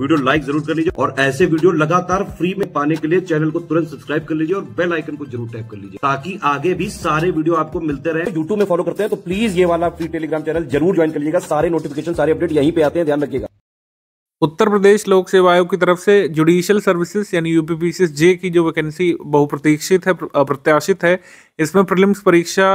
video like जरूर कर लीजिए और ऐसे वीडियो लगातार फ्री में पाने के लिए चैनल को तुरंत सब्सक्राइब कर लीजिए और बेल आइकन को जरूर टैप कर लीजिए ताकि आगे भी सारे वीडियो आपको मिलते रहे यूट्यूब में फॉलो करते हैं तो प्लीज ये वाला फ्री टेलीग्राम चैनल जरूर ज्वाइन कर लीजिएगा सारे नोटिफिकेशन सारे अपडेट यहीं पे आते हैं ध्यान रखिएगा उत्तर प्रदेश लोक सेवा आयोग की तरफ से जुडिशियल सर्विसेज यानी यूपीपीसीएस जे की जो वैकेंसी बहुप्रतीक्षित है प्रत्याशित है इसमें प्रिलिम्स परीक्षा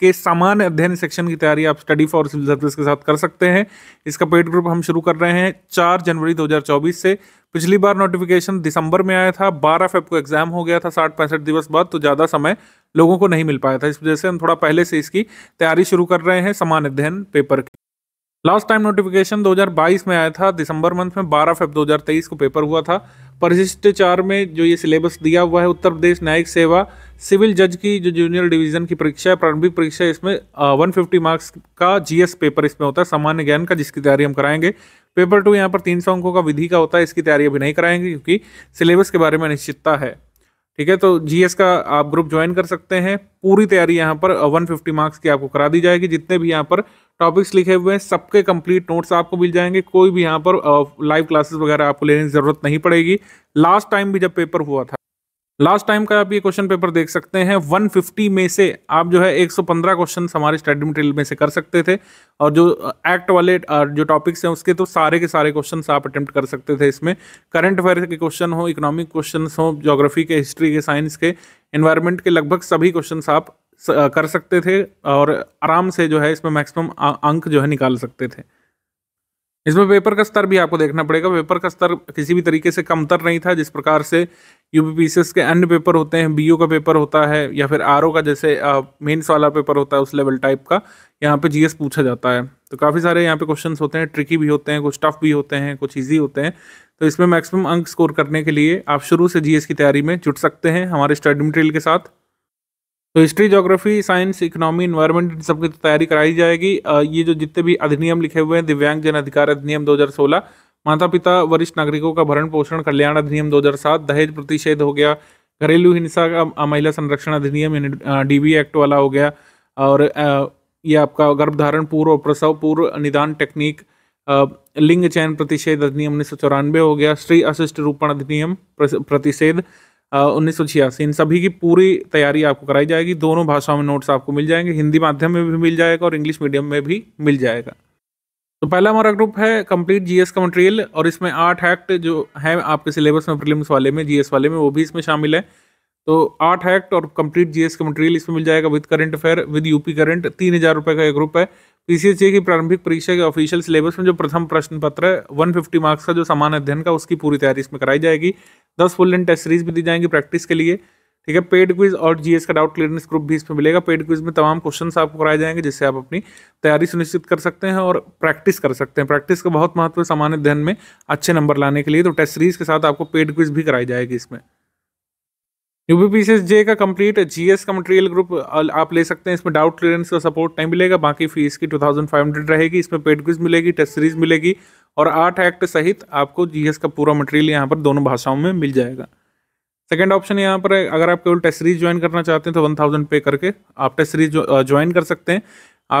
के सामान्य अध्ययन सेक्शन की तैयारी आप स्टडी फॉर सिविल सर्विस के साथ कर सकते हैं इसका पेड ग्रुप हम शुरू कर रहे हैं चार जनवरी 2024 से पिछली बार नोटिफिकेशन दिसंबर में आया था बारह फेब को एग्जाम हो गया था साठ पैंसठ दिवस बाद तो ज़्यादा समय लोगों को नहीं मिल पाया था इस वजह से हम थोड़ा पहले से इसकी तैयारी शुरू कर रहे हैं समान अध्ययन पेपर की लास्ट टाइम नोटिफिकेशन 2022 में आया था दिसंबर मंथ में 12 फेब 2023 को पेपर हुआ था परिशिष्ट चार में जो ये सिलेबस दिया हुआ है उत्तर प्रदेश न्यायिक सेवा सिविल जज की जो जूनियर डिवीजन की परीक्षा है प्रारंभिक परीक्षा इसमें वन फिफ्टी मार्क्स का जीएस पेपर इसमें होता है सामान्य ज्ञान का जिसकी तैयारी हम कराएंगे पेपर टू यहाँ पर तीन सौ अंकों का विधि का होता है इसकी तैयारी अभी नहीं कराएंगे क्योंकि सिलेबस के बारे में अनिश्चितता है ठीक है तो जी का आप ग्रुप ज्वाइन कर सकते हैं पूरी तैयारी यहाँ पर वन मार्क्स की आपको करा दी जाएगी जितने भी यहाँ पर टॉपिक्स लिखे हुए हैं सबके कंप्लीट नोट्स आपको मिल जाएंगे कोई भी यहाँ पर लाइव क्लासेस वगैरह आपको लेने की ज़रूरत नहीं पड़ेगी लास्ट टाइम भी जब पेपर हुआ था लास्ट टाइम का आप ये क्वेश्चन पेपर देख सकते हैं 150 में से आप जो है 115 क्वेश्चन हमारे स्टडी मटेरियल में से कर सकते थे और जो एक्ट वाले जो टॉपिक्स हैं उसके तो सारे के सारे क्वेश्चन आप अटेम्प्ट कर सकते थे इसमें करंट अफेयर के क्वेश्चन हो इकोनॉमिक क्वेश्चन हो ज्योग्राफी के हिस्ट्री के साइंस के एनवायरमेंट के लगभग सभी क्वेश्चन आप कर सकते थे और आराम से जो है इसमें मैक्सिमम अंक जो है निकाल सकते थे इसमें पेपर का स्तर भी आपको देखना पड़ेगा पेपर का स्तर किसी भी तरीके से कमतर नहीं था जिस प्रकार से यू के अन्य पेपर होते हैं बी का पेपर होता है या फिर आर का जैसे मेन्स वाला पेपर होता है उस लेवल टाइप का यहाँ पे जीएस पूछा जाता है तो काफ़ी सारे यहाँ पे क्वेश्चंस होते हैं ट्रिकी भी होते हैं कुछ टफ भी होते हैं कुछ ईजी होते हैं तो इसमें मैक्सिमम अंक स्कोर करने के लिए आप शुरू से जीएस की तैयारी में जुट सकते हैं हमारे स्टडी मटेरियल के साथ तो history geography science economy environment इन सबकी तो तैयारी कराई जाएगी ये जो जितने भी अधिनियम लिखे हुए हैं दिव्यांग जन अधिकार अधिनियम 2016 माता पिता वरिष्ठ नागरिकों का भरण पोषण कल्याण अधिनियम 2007 दहेज प्रतिषेध हो गया घरेलू हिंसा का महिला संरक्षण अधिनियम डी एक्ट वाला हो गया और ये आपका गर्भधारण पूर्व और प्रसव पूर्व निदान टेक्निक लिंग चयन प्रतिषेध अधिनियम उन्नीस हो गया स्त्री अशिष्ट रूपण अधिनियम प्रतिषेध उन्नीस इन सभी की पूरी तैयारी आपको कराई जाएगी दोनों भाषाओं में नोट्स आपको मिल जाएंगे हिंदी माध्यम में भी मिल जाएगा और इंग्लिश मीडियम में भी मिल जाएगा तो पहला हमारा ग्रुप है कंप्लीट जीएस का मटेरियल और इसमें आठ एक्ट जो है आपके सिलेबस में प्रीलिम्स वाले में जीएस वाले में वो भी इसमें शामिल है तो आठ एक्ट और कंप्लीट जीएस का मटेरियल इसमें मिल जाएगा with current affair with UP current तीन हज़ार रुपये का एक ग्रुप है पीसीएसए की प्रारंभिक परीक्षा के ऑफिशियल सिलेबस में जो प्रथम प्रश्न पत्र है फिफ्टी मार्क्स का जो समान अध्ययन का उसकी पूरी तैयारी इसमें कराई जाएगी दस फुल लेंथ टेस्ट सीरीज भी दी जाएंगी प्रैक्टिस के लिए ठीक है पेड क्विज और जीएस का डाउट क्लियरेंस ग्रुप भी इसमें मिलेगा पेड क्विज में तमाम क्वेश्चन आपको कराए जाएंगे जिससे आप अपनी तैयारी सुनिश्चित कर सकते हैं और प्रैक्टिस कर सकते हैं प्रैक्टिस का बहुत महत्व है सामान्य अध्ययन में अच्छे नंबर लाने के लिए तो टेस्ट सीरीज के साथ आपको पेड क्विज भी कराई जाएगी इसमें एस जे का कंप्लीट जीएस का मटेरियल ग्रुप uh, आप ले सकते हैं इसमें डाउट क्लियरेंस का सपोर्ट नहीं मिलेगा बाकी फीस की 2500 रहेगी इसमें पेड क्विज मिलेगी टेस्ट सीरीज मिलेगी और आठ एक्ट सहित आपको जीएस का पूरा मटेरियल यहाँ पर दोनों भाषाओं में मिल जाएगा सेकेंड ऑप्शन यहाँ पर अगर आप केवल टेस्ट सीरीज ज्वाइन करना चाहते हैं तो वन थाउजेंड पे करके आप टेस्ट सीरीज ज्वाइन कर सकते हैं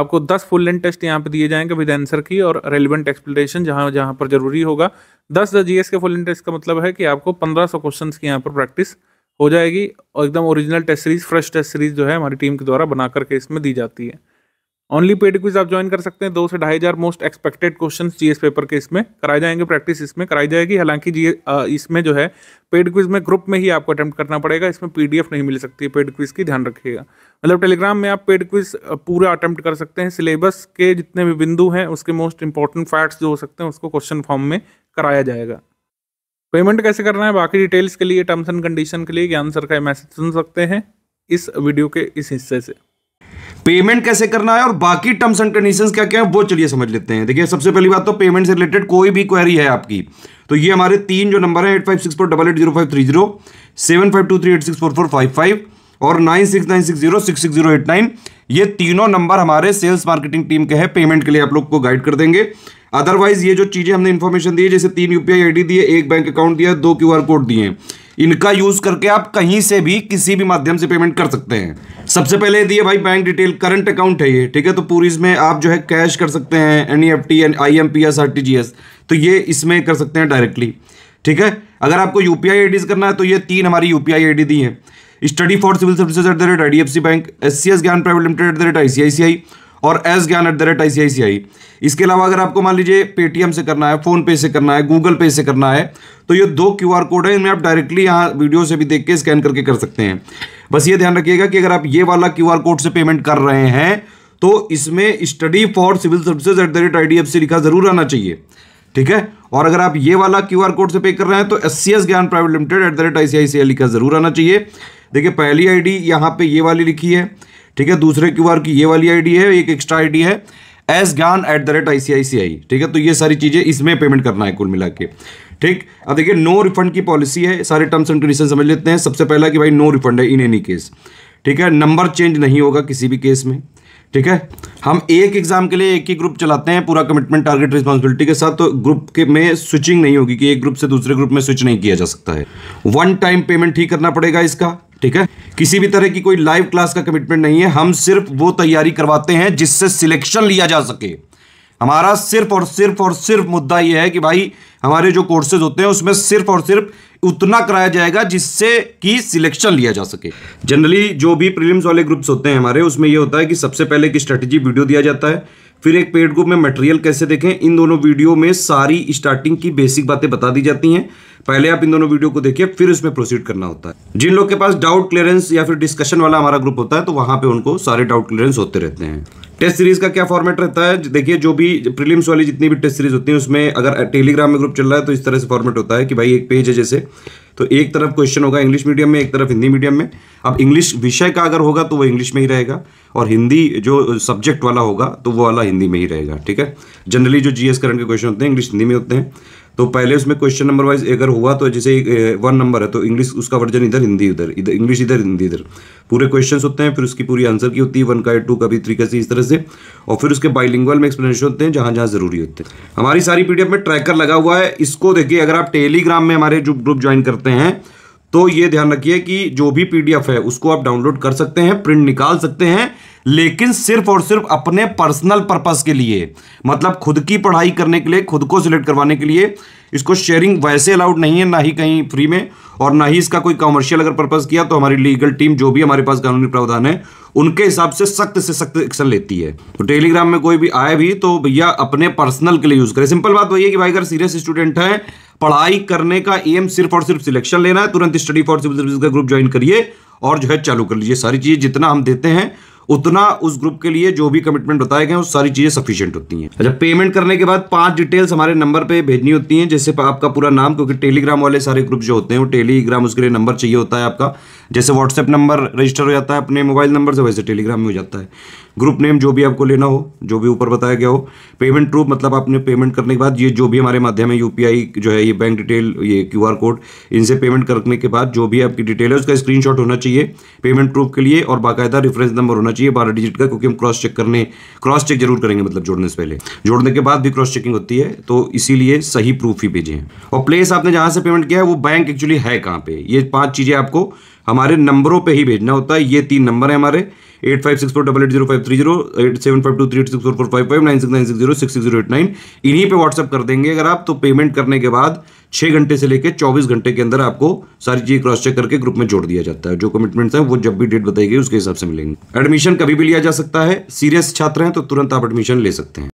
आपको दस फुल लेंथ टेस्ट यहाँ पर दिए जाएंगे विद आंसर की और रेलिवेंट एक्सप्लेनेशन जहाँ जहाँ पर जरूरी होगा दस जीएस के फुल लेंथ टेस्ट का मतलब है कि आपको पंद्रह सौ क्वेश्चन की यहाँ पर प्रैक्टिस हो जाएगी और एकदम original test series fresh test series जो है हमारी टीम के द्वारा बना करके इसमें दी जाती है ओनली पेड क्विज आप ज्वाइन कर सकते हैं दो से ढाई हज़ार most expected question GS paper के इसमें कराए जाएंगे प्रैक्टिस इसमें कराई जाएगी हालांकि जी इसमें जो है पेड क्विज में ग्रुप में ही आपको अटैम्प्ट करना पड़ेगा इसमें पीडीएफ नहीं मिल सकती है पेड क्विज की ध्यान रखिएगा मतलब टेलीग्राम में आप पेड क्विज पूरा अटैम्प्ट कर सकते हैं सिलेबस के जितने भी बिंदु हैं उसके मोस्ट इंपॉर्टेंट फैक्ट्स जो हो सकते हैं उसको क्वेश्चन फॉर्म में कराया जाएगा पेमेंट कैसे करना है बाकी डिटेल्स के लिए टर्म्स एंड कंडीशन के लिए ज्ञान सर का मैसेज सुन सकते हैं इस वीडियो के इस हिस्से से पेमेंट कैसे करना है और बाकी टर्म्स एंड कंडीशंस क्या क्या है वो चलिए समझ लेते हैं देखिए सबसे पहली बात तो पेमेंट से रिलेटेड कोई भी क्वेरी है आपकी तो ये हमारे तीन जो नंबर है eight five six four double eight zero five three zero seven five two three eight six four four five five और nine six nine six zero six six zero eight nine ये तीनों number हमारे sales marketing team के हैं payment के लिए आप लोग को गाइड कर देंगे अदरवाइज ये जो चीज़ें हमने इन्फॉर्मेशन दी है जैसे तीन यूपीआई आई दिए एक बैंक अकाउंट दिया दो क्यू कोड दिए इनका यूज करके आप कहीं से भी किसी भी माध्यम से पेमेंट कर सकते हैं सबसे पहले दिए भाई बैंक डिटेल करंट अकाउंट है ये ठीक है तो पूरी इसमें आप जो है कैश कर सकते हैं N E F T N I M P S R T G S तो ये इसमें कर सकते हैं डायरेक्टली ठीक है अगर आपको यू पी आई डीज करना है तो ये तीन हमारी U P I I D दी है study for civil services at the rate I D F C bank S C S Gyan private limited at the rate I C I C I और S Gyan at the rate ICICI इसके अलावा अगर आपको मान लीजिए Paytm से करना है फोन पे से करना है गूगल पे से करना है तो ये दो क्यू आर कोड है इनमें आप डायरेक्टली यहाँ वीडियो से भी देख के स्कैन करके कर सकते हैं बस ये ध्यान रखिएगा कि अगर आप ये वाला क्यू आर कोड से पेमेंट कर रहे हैं तो इसमें study for civil services at the rate I D F C लिखा ज़रूर आना चाहिए ठीक है और अगर आप ये वाला क्यू आर कोड से पे कर रहे हैं तो S C S Gyan private limited at the rate I C I C I लिखा ज़रूर आना चाहिए देखिए पहली आई डी यहाँ पर ये वाली लिखी है ठीक है दूसरे क्यू की ये वाली आईडी है एक एक्स्ट्रा आईडी है S Gyan at the rate ICICI ठीक है तो ये सारी चीज़ें इसमें पेमेंट करना है कुल मिला के ठीक अब देखिए नो रिफंड की पॉलिसी है सारे टर्म्स एंड कंडीशन समझ लेते हैं सबसे पहला कि भाई नो रिफंड है इन एनी केस ठीक है नंबर चेंज नहीं होगा किसी भी केस में ठीक है हम एक एग्जाम के लिए एक ही ग्रुप चलाते हैं पूरा कमिटमेंट टारगेट रिस्पॉन्सिबिलिटी के साथ तो ग्रुप के में स्विचिंग नहीं होगी कि एक ग्रुप से दूसरे ग्रुप में स्विच नहीं किया जा सकता है वन टाइम पेमेंट ही करना पड़ेगा इसका ठीक है किसी भी तरह की कोई लाइव क्लास का कमिटमेंट नहीं है हम सिर्फ वो तैयारी करवाते हैं जिससे सिलेक्शन लिया जा सके हमारा सिर्फ और सिर्फ और सिर्फ मुद्दा यह है कि भाई हमारे जो कोर्सेज होते हैं उसमें सिर्फ और सिर्फ उतना कराया जाएगा जिससे कि सिलेक्शन लिया जा सके जनरली जो भी प्रीलिम्स वाले ग्रुप्स होते हैं हमारे उसमें यह होता है कि सबसे पहले एक स्ट्रेटेजी वीडियो दिया जाता है फिर एक पेड ग्रुप में मटेरियल कैसे देखें इन दोनों वीडियो में सारी स्टार्टिंग की बेसिक बातें बता दी जाती हैं पहले आप इन दोनों वीडियो को देखिए फिर उसमें प्रोसीड करना होता है जिन लोग के पास डाउट क्लियरेंस या फिर डिस्कशन वाला हमारा ग्रुप होता है तो वहाँ पे उनको सारे डाउट क्लियरेंस होते रहते हैं टेस्ट सीरीज का क्या फॉर्मेट रहता है देखिए जो भी प्रीलिम्स वाली जितनी भी टेस्ट सीरीज होती है उसमें अगर टेलीग्राम में ग्रुप चल रहा है तो इस तरह से फॉर्मेट होता है कि भाई एक पेज है जैसे तो एक तरफ क्वेश्चन होगा इंग्लिश मीडियम में एक तरफ हिंदी मीडियम में अब इंग्लिश विषय का अगर होगा तो वो इंग्लिश में ही रहेगा और हिंदी जो सब्जेक्ट वाला होगा तो वो वाला हिंदी में ही रहेगा ठीक है जनरली जो जीएस करंट के क्वेश्चन होते हैं इंग्लिश हिंदी में होते हैं तो पहले उसमें क्वेश्चन नंबर वाइज अगर हुआ तो जैसे वन नंबर है तो इंग्लिश उसका वर्जन इधर हिंदी उधर इधर इंग्लिश इधर हिंदी इधर पूरे क्वेश्चन होते हैं फिर उसकी पूरी आंसर की होती है वन का टू का भी थ्री का सी इस तरह से और फिर उसके बाइलिंगुअल में एक्सप्लेनेशन होते हैं जहाँ जहाँ जरूरी होते हैं हमारी सारी पीडीएफ में ट्रैकर लगा हुआ है इसको देखिए अगर आप टेलीग्राम में हमारे जो ग्रुप ज्वाइन करते हैं तो ये ध्यान रखिए कि जो भी पीडीएफ है उसको आप डाउनलोड कर सकते हैं प्रिंट निकाल सकते हैं लेकिन सिर्फ और सिर्फ अपने पर्सनल पर्पस के लिए मतलब खुद की पढ़ाई करने के लिए खुद को सिलेक्ट करवाने के लिए इसको शेयरिंग वैसे अलाउड नहीं है ना ही कहीं फ्री में और ना ही इसका कोई कॉमर्शियल अगर पर्पस किया तो हमारी लीगल टीम जो भी हमारे पास कानूनी प्रावधान है उनके हिसाब से सख्त से सख्त एक्शन लेती है तो टेलीग्राम में कोई भी आए भी तो भैया अपने पर्सनल के लिए यूज करें सिंपल बात वही है कि भाई अगर सीरियस स्टूडेंट है पढ़ाई करने का एम सिर्फ और सिर्फ सिलेक्शन लेना है तुरंत स्टडी फॉर सिविल सर्विस का ग्रुप ज्वाइन करिए और जो है चालू कर लीजिए सारी चीज़ें जितना हम देते हैं उतना उस ग्रुप के लिए जो भी कमिटमेंट बताए गए उस सारी चीज़ें सफिशियंट होती हैं अच्छा पेमेंट करने के बाद पांच डिटेल्स हमारे नंबर पे भेजनी होती हैं जैसे आपका पूरा नाम क्योंकि टेलीग्राम वाले सारे ग्रुप जो होते हैं वो टेलीग्राम उसके लिए नंबर चाहिए होता है आपका जैसे व्हाट्सएप नंबर रजिस्टर हो जाता है अपने मोबाइल नंबर से वैसे टेलीग्राम में हो जाता है ग्रुप नेम जो भी आपको लेना हो जो भी ऊपर बताया गया हो पेमेंट प्रूफ मतलब आपने पेमेंट करने के बाद ये जो भी हमारे माध्यम है यूपीआई जो है ये बैंक डिटेल ये क्यूआर कोड इनसे पेमेंट करने के बाद जो भी आपकी डिटेल है उसका स्क्रीनशॉट होना चाहिए पेमेंट प्रूफ के लिए और बाकायदा रेफरेंस नंबर होना चाहिए बारह डिजिट का क्योंकि हम क्रॉस चेक करने क्रॉस चेक जरूर करेंगे मतलब जोड़ने से पहले जोड़ने के बाद भी क्रॉस चेकिंग होती है तो इसीलिए सही प्रूफ ही भेजें और प्लेस आपने जहाँ से पेमेंट किया है वो बैंक एक्चुअली है कहाँ पे ये पांच चीज़ें आपको हमारे नंबरों पे ही भेजना होता है ये तीन नंबर है हमारे eight five six four double eight zero five three zero eight seven five two three eight six four four five five nine six nine six zero six six zero eight nine इन्हीं पे WhatsApp कर देंगे अगर आप तो payment करने के बाद छः घंटे से लेकर चौबीस घंटे के अंदर आपको सारी चीज़ क्रॉस चेक करके ग्रुप में जोड़ दिया जाता है जो कमिटमेंट्स हैं वो जब भी डेट बताई गई उसके हिसाब से मिलेंगे एडमिशन कभी भी लिया जा सकता है सीरियस छात्र हैं तो तुरंत आप एडमिशन ले सकते हैं